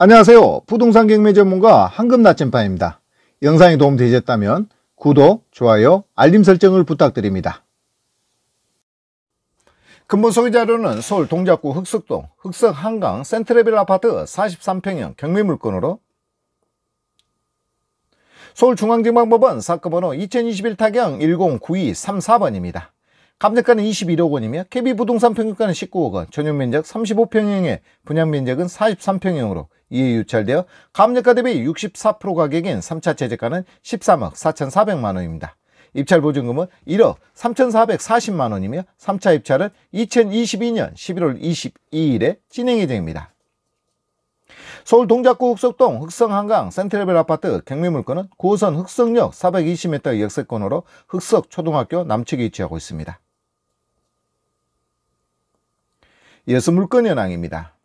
안녕하세요. 부동산 경매 전문가 황금 나침반입니다. 영상이 도움되셨다면 구독, 좋아요, 알림 설정을 부탁드립니다. 근본 소개 자료는 서울 동작구 흑석동 흑석 한강 센트레빌 아파트 43평형 경매 물건으로 서울중앙지방법원 사건번호 2021 타경 109234번입니다. 감정가는 21억 원이며 KB부동산 평균가는 19억 원, 전용면적 35평형에 분양면적은 43평형으로 이에 유찰되어 감정가 대비 64% 가격인 3차 제재가는 13억 4,400만 원입니다. 입찰 보증금은 1억 3,440만 원이며 3차 입찰은 2022년 11월 22일에 진행 이됩니다 서울 동작구 흑석동 흑성한강 센트레벨 아파트 경매물건은 9호선 흑성역 420m 역세권으로 흑석초등학교 남측에 위치하고 있습니다. 이어서 물건 현황입니다.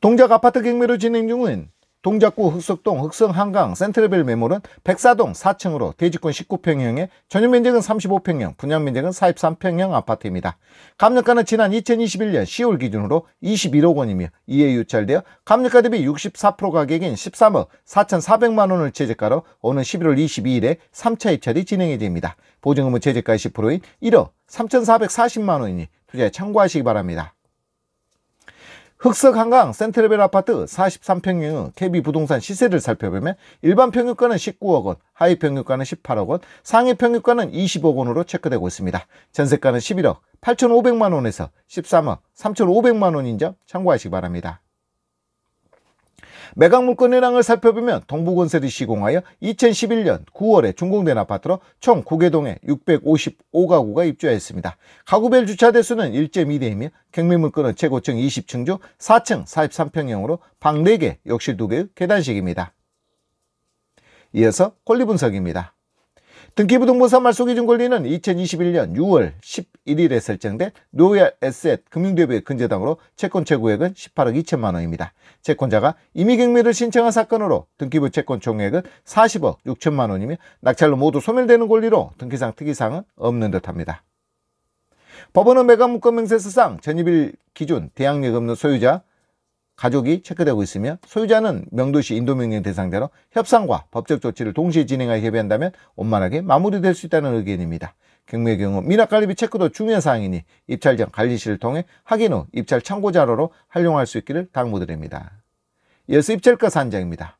동작 아파트 경매로 진행 중인 동작구 흑석동 흑성 한강 센트레벨 매물은 104동 4층으로 대지권 19평형에 전용면적은 35평형 분양면적은 43평형 아파트입니다. 감정가는 지난 2021년 10월 기준으로 21억 원이며 이에 유찰되어 감정가 대비 64% 가격인 13억 4,400만원을 최저가로 오는 11월 22일에 3차 입찰이 진행이 됩니다. 보증금은 최저가 10%인 1억 3,440만원이니 투자에 참고하시기 바랍니다. 흑석한강 센트레벨 아파트 43평유 KB 부동산 시세를 살펴보면 일반 평균가는 19억 원, 하위 평균가는 18억 원, 상위 평균가는 20억 원으로 체크되고 있습니다. 전세가는 11억 8,500만 원에서 13억 3,500만 원인 점 참고하시기 바랍니다. 매각물건 현황을 살펴보면 동부건설이 시공하여 2011년 9월에 준공된 아파트로 총 9개동에 655가구가 입주하였습니다. 가구별 주차대수는 1.2대이며 경매물건은 최고층 20층조 4층 43평형으로 방 4개, 욕실 2개, 의 계단식입니다. 이어서 권리분석입니다. 등기부등본사 말소기준 권리는 2021년 6월 11일에 설정된 노웨 에셋 금융대부의 근저당으로 채권 최고액은 18억 2천만 원입니다. 채권자가 임의경매를 신청한 사건으로 등기부 채권 총액은 40억 6천만 원이며 낙찰로 모두 소멸되는 권리로 등기상 특이사항은 없는 듯합니다. 법원은 매각 문건 명세서상 전입일 기준 대항력 없는 소유자 가족이 체크되고 있으며 소유자는 명도시 인도명령 대상자로 협상과 법적 조치를 동시에 진행하여 협의한다면 원만하게 마무리될 수 있다는 의견입니다. 경매의 경우 미납관리비 체크도 중요한 사항이니 입찰 전 관리실을 통해 확인 후 입찰 참고 자료로 활용할 수 있기를 당부드립니다. 이어서 입찰과 산정입니다.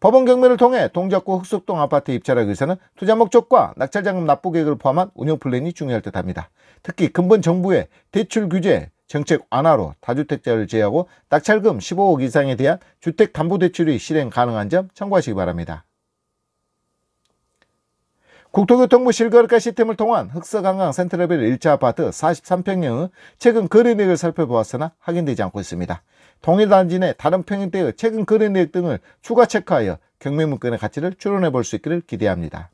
법원 경매를 통해 동작구 흑석동 아파트 입찰하기 위해서는 투자 목적과 낙찰자금 납부 계획을 포함한 운영 플랜이 중요할 듯합니다. 특히 근본 정부의 대출 규제, 정책 완화로 다주택자를 제외하고 낙찰금 15억 이상에 대한 주택담보대출이 실행 가능한 점 참고하시기 바랍니다. 국토교통부 실거래가 시스템을 통한 흑서한강 센트럴빌 1차 아파트 43평형의 최근 거래내역을 살펴보았으나 확인되지 않고 있습니다. 동일 단지 내 다른 평형대의 최근 거래내역 등을 추가 체크하여 경매문건의 가치를 추론해 볼 수 있기를 기대합니다.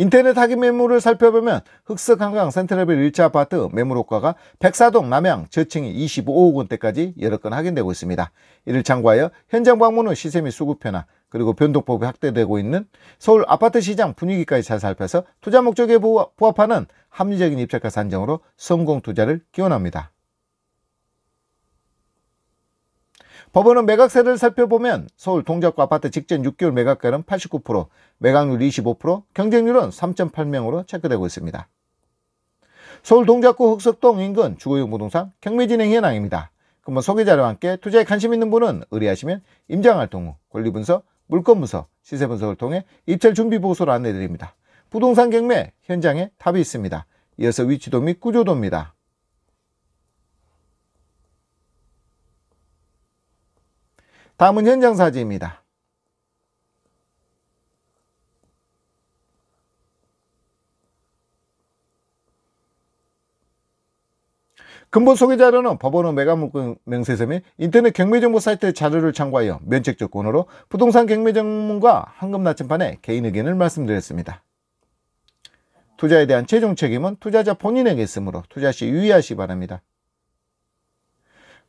인터넷 하기 매물을 살펴보면 흑석한강 센트럴빌 1차 아파트 매물 호가가 백사동 남양 저층이 25억 원대까지 여러 건 확인되고 있습니다. 이를 참고하여 현장 방문 후 시세 및 수급 편화 그리고 변동법이 확대되고 있는 서울 아파트 시장 분위기까지 잘 살펴서 투자 목적에 부합하는 합리적인 입찰가 산정으로 성공 투자를 기원합니다. 법원은 매각세를 살펴보면 서울 동작구 아파트 직전 6개월 매각가는 89%, 매각률 25%, 경쟁률은 3.8명으로 체크되고 있습니다. 서울 동작구 흑석동 인근 주거용 부동산 경매진행 현황입니다. 금번 소개자료와 함께 투자에 관심 있는 분은 의뢰하시면 임장활동 후 권리분석, 물건분석, 시세분석을 통해 입찰 준비 보고서를 안내드립니다. 부동산 경매 현장에 답이 있습니다. 이어서 위치도 및 구조도입니다. 다음은 현장 사진입니다. 근본 소개 자료는 법원은 매각물권 명세서 및 인터넷 경매정보 사이트 자료를 참고하여 면책조건으로 부동산 경매전문과 한금 나침판에 개인 의견을 말씀드렸습니다. 투자에 대한 최종 책임은 투자자 본인에게 있으므로 투자 시 유의하시 바랍니다.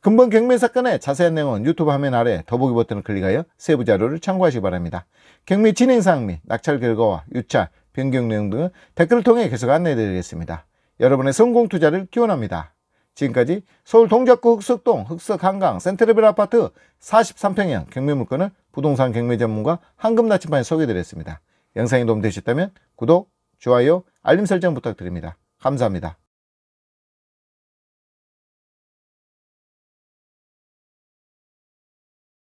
금번 경매 사건의 자세한 내용은 유튜브 화면 아래 더보기 버튼을 클릭하여 세부 자료를 참고하시기 바랍니다. 경매 진행사항 및 낙찰 결과와 유찰, 변경 내용 등은 댓글을 통해 계속 안내해드리겠습니다. 여러분의 성공 투자를 기원합니다. 지금까지 서울 동작구 흑석동 흑석한강 센트레벨 아파트 43평형 경매 물건을 부동산 경매 전문가 황금나침반에 소개해드렸습니다. 영상이 도움되셨다면 구독, 좋아요, 알림 설정 부탁드립니다. 감사합니다.